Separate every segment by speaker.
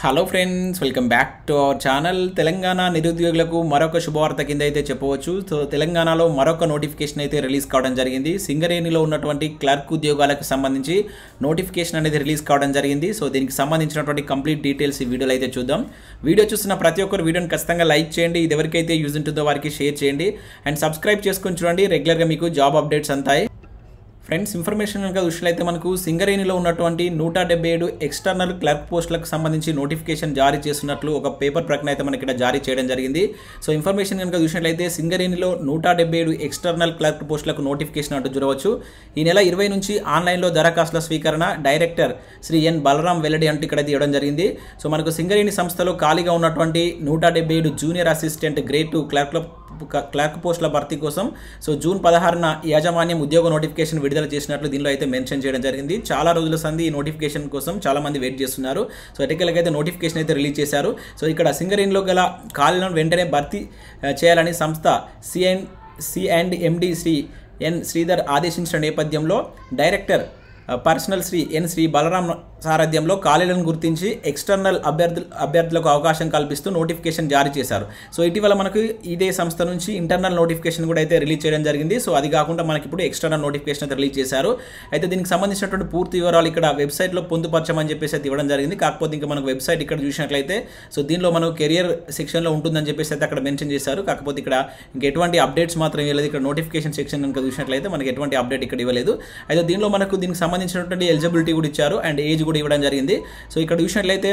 Speaker 1: hello friends welcome back to our channel Telangana నిరుద్యోగులకు మరొక శుభవార్త కింద అయితే చెప్పవచ్చు సో తెలంగాణలో మరొక నోటిఫికేషన్ అయితే రిలీజ్ కావడం జరిగింది సింగరేణిలో ఉన్నటువంటి క్లర్క్ ఉద్యోగాలకు సంబంధించి నోటిఫికేషన్ అనేది రిలీజ్ కావడం జరిగింది సో దీనికి సంబంధించినటువంటి కంప్లీట్ డీటెయిల్స్ ఈ వీడియోలో అయితే చూద్దాం వీడియో చూస్తున్న ప్రతి ఒక్కరు వీడియోని ఖచ్చితంగా లైక్ చేయండి ఇది ఎవరికైతే యూజ్ ఉంటుందో వారికి షేర్ చేయండి అండ్ సబ్స్క్రైబ్ చేసుకుని చూడండి రెగ్యులర్గా మీకు జాబ్ అప్డేట్స్ అంతాయి ఫ్రెండ్స్ ఇన్ఫర్మేషన్ కనుక దృష్టిలో అయితే మనకు సింగరేణిలో ఉన్నటువంటి నూట డెబ్బై ఏడు ఎక్స్టర్నల్ క్లర్క్ పోస్టులకు సంబంధించి నోటిఫికేషన్ జారీ చేస్తున్నట్లు ఒక పేపర్ ప్రకటన అయితే మనకి ఇక్కడ జారీ చేయడం జరిగింది సో ఇన్ఫర్మేషన్ కనుక చూసినట్లయితే సింగరేణిలో నూట డెబ్బై ఏడు ఎక్స్టర్నల్ క్లర్క్ పోస్టులకు నోటిఫికేషన్ అంటూ చూడవచ్చు ఈ నెల ఇరవై నుంచి ఆన్లైన్లో దరఖాస్తుల స్వీకరణ డైరెక్టర్ శ్రీ ఎన్ బలరాం వెల్లడి అంటూ ఇక్కడ తీయడం జరిగింది సో మనకు సింగరేణి సంస్థలో ఖాళీగా ఉన్నటువంటి నూట డెబ్బై ఏడు జూనియర్ అసిస్టెంట్ గ్రేడ్ టూ క్లర్క్ల క్లర్క్ పోస్టుల భర్తీ కోసం సో జూన్ పదహారున యాజమాన్యం ఉద్యోగ నోటిఫికేషన్ విడుదల చేసినట్లు దీనిలో అయితే మెన్షన్ చేయడం జరిగింది చాలా రోజుల సంది ఈ నోటిఫికేషన్ కోసం చాలామంది వెయిట్ చేస్తున్నారు సో ఎటకెళ్ళకి అయితే నోటిఫికేషన్ అయితే రిలీజ్ చేశారు సో ఇక్కడ సింగరేణిలో గల ఖాళీలను వెంటనే భర్తీ చేయాలని సంస్థ సిఎన్ సిఎండ్ and MD Shri N Sridhar ఆదేశించిన నేపథ్యంలో director personnel Shri N Shri Balaram సారథ్యంలో ఖాళీలను గుర్తించి ఎక్స్టర్నల్ అభ్యర్థు అభ్యర్థులకు అవకాశం కల్పిస్తూ నోటిఫికేషన్ జారీ చేశారు సో ఇటీవల మనకు ఇదే సంస్థ నుంచి ఇంటర్నల్ నోటిఫికేషన్ కూడా అయితే రిలీజ్ చేయడం జరిగింది సో అది కాకుండా మనకి ఇప్పుడు ఎక్స్టర్నల్ నోటిఫికేషన్ అయితే రిలీజ్ చేశారు అయితే దీనికి సంబంధించినటువంటి పూర్తి వివరాలు ఇక్కడ వెబ్సైట్లో పొందుపరచమని చెప్పేసి అయితే ఇవ్వడం జరిగింది కాకపోతే ఇంకా మనకు వెబ్సైట్ ఇక్కడ చూసినట్లయితే సో దీనిలో మనకు కెరియర్ సెక్షన్లో ఉంటుందని చెప్పేసి అయితే అక్కడ మెన్షన్ చేశారు కాకపోతే ఇక్కడ ఎటువంటి అప్డేట్స్ మాత్రం ఇవ్వలేదు ఇక్కడ నోటిఫికేషన్ సెక్షన్ కనుక చూసినట్లయితే మనకి ఎటువంటి అప్డేట్ ఇక్కడ ఇవ్వలేదు అయితే దీనిలో మనకు దీనికి సంబంధించి సంబంధించినటువంటి ఎలిజిబిలిటీ కూడా ఇచ్చారు అండ్ ఏజ్ కూడా ఇవ్వడం జరిగింది సో ఇక్కడ చూసినట్లయితే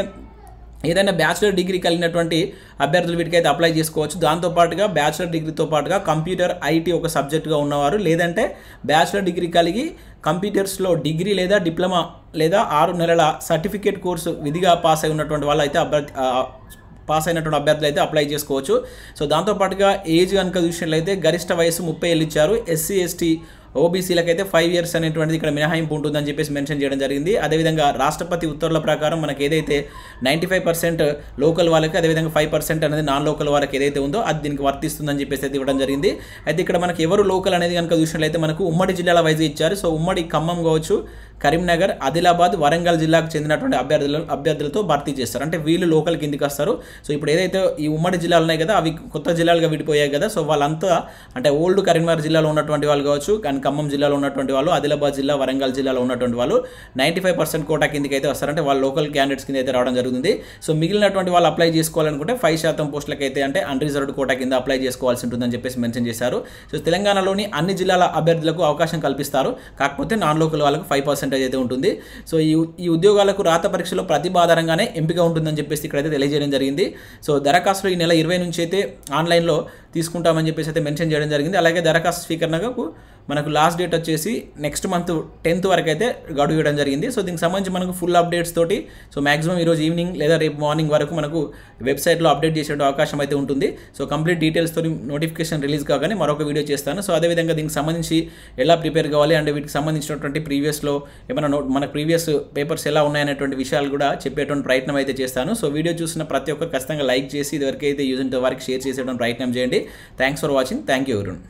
Speaker 1: ఏదైనా బ్యాచిలర్ డిగ్రీ కలిగినటువంటి అభ్యర్థులు వీటికి అయితే అప్లై చేసుకోవచ్చు దాంతోపాటుగా బ్యాచిలర్ డిగ్రీతో పాటుగా కంప్యూటర్ ఐటీ ఒక సబ్జెక్టుగా ఉన్నవారు లేదంటే బ్యాచిలర్ డిగ్రీ కలిగి కంప్యూటర్స్లో డిగ్రీ లేదా డిప్లొమా లేదా ఆరు నెలల సర్టిఫికేట్ కోర్సు విధిగా పాస్ అయి ఉన్నటువంటి వాళ్ళు అయితే అభ్యర్థి పాస్ అయినటువంటి అభ్యర్థులు అయితే అప్లై చేసుకోవచ్చు సో దాంతోపాటుగా ఏజ్ కనుక చూసినట్లయితే గరిష్ట వయసు ముప్పై ఏళ్ళు ఇచ్చారు ఎస్సీ ఎస్టీ అయితే ఫైవ్ ఇయర్స్ అనేటువంటిది ఇక్కడ మినహాయింపు ఉంటుందని చెప్పేసి మెన్షన్ చేయడం జరిగింది అదేవిధంగా రాష్ట్రపతి ఉత్తర్వుల ప్రకారం మనకి ఏదైతే నైంటీ ఫైవ్ పర్సెంట్ లోకల్ వాళ్ళకి అదేవిధంగా ఫైవ్ పర్సెంట్ అనేది నాన్ లోకల్ వాళ్ళకి ఏదైతే ఉందో అది దీనికి వర్తిస్తుందని చెప్పేసి అయితే ఇవ్వడం జరిగింది అయితే ఇక్కడ మనకి ఎవరు లోకల్ అనేది కనుక చూసినట్లయితే మనకు ఉమ్మడి జిల్లాల వైజ్ ఇచ్చారు సో ఉమ్మడి ఖమ్మం కావచ్చు కరీంనగర్ ఆదిలాబాద్ వరంగల్ జిల్లాకు చెందినటువంటి అభ్యర్థుల అభ్యర్థులతో భర్తీ చేస్తారు అంటే వీళ్ళు లోకల్ కిందికి వస్తారు సో ఇప్పుడు ఏదైతే ఈ ఉమ్మడి జిల్లాలు ఉన్నాయి కదా అవి కొత్త జిల్లాలుగా విడిపోయాయి కదా సో వాళ్ళంతా అంటే ఓల్డ్ కరీంనగర్ జిల్లాలో ఉన్నటువంటి వాళ్ళు కావచ్చు కానీ ఖమ్మం జిల్లాలో ఉన్నటువంటి వాళ్ళు ఆదిలాబాద్ జిల్లా వరంగల్ జిల్లాలో ఉన్నటువంటి వాళ్ళు నైంటీ ఫైవ్ పర్సెంట్ కోటా కిందకి అయితే వస్తారంటే వాళ్ళు లోకల్ క్యాండిడేట్స్ కింద అయితే రావడం జరుగుతుంది సో మిగిలినటువంటి వాళ్ళు అప్లై చేసుకోవాలనుకుంటే ఫైవ్ శాతం పోస్టులకైతే అంటే అన్రిజర్వ్డ్ కోటా కింద అప్లై చేసుకోవాల్సి ఉంటుందని చెప్పేసి మెన్షన్ చేశారు సో తెలంగాణలోని అన్ని జిల్లాల అభ్యర్థులకు అవకాశం కల్పిస్తారు కాకపోతే నాన్ లోకల్ వాళ్ళకు ఫైవ్ పర్సెంట్ పర్సెంటేజ్ అయితే ఉంటుంది సో ఈ ఈ ఉద్యోగాలకు రాత పరీక్షలో ప్రతిభ ఆధారంగానే ఎంపిక ఉంటుందని చెప్పేసి ఇక్కడైతే తెలియజేయడం జరిగింది సో దరఖాస్తులు ఈ నెల ఇరవై నుంచి అయితే ఆన్లైన్లో తీసుకుంటామని చెప్పేసి అయితే మెన్షన్ చేయడం జరిగింది అలాగే దరఖాస్తు స్వీకరణకు మనకు లాస్ట్ డేట్ వచ్చేసి నెక్స్ట్ మంత్ టెన్త్ వరకు అయితే గడువు ఇవ్వడం జరిగింది సో దీనికి సంబంధించి మనకు ఫుల్ అప్డేట్స్ తోటి సో మాక్సిమం ఈరోజు ఈవినింగ్ లేదా రేపు మార్నింగ్ వరకు మనకు వెబ్సైట్లో అప్డేట్ చేసే అవకాశం అయితే ఉంటుంది సో కంప్లీట్ డీటెయిల్స్తో నోటిఫికేషన్ రిలీజ్ కాగానే మరొక వీడియో చేస్తాను సో అదేవిధంగా దీనికి సంబంధించి ఎలా ప్రిపేర్ కావాలి అండ్ వీటికి సంబంధించినటువంటి ప్రీవియస్లో ఏమైనా నోట్ మన ప్రీవియస్ పేపర్స్ ఎలా ఉన్నాయనేటువంటి విషయాలు కూడా చెప్పేటువంటి ప్రయత్నం అయితే చేస్తాను సో వీడియో చూసిన ప్రతి ఒక్కరు ఖచ్చితంగా లైక్ చేసి ఇదివరకైతే యూజ్ ఉంటే వారికి షేర్ చేసేటువంటి ప్రయత్నం చేయండి thanks for watching thank you ఎవరూన్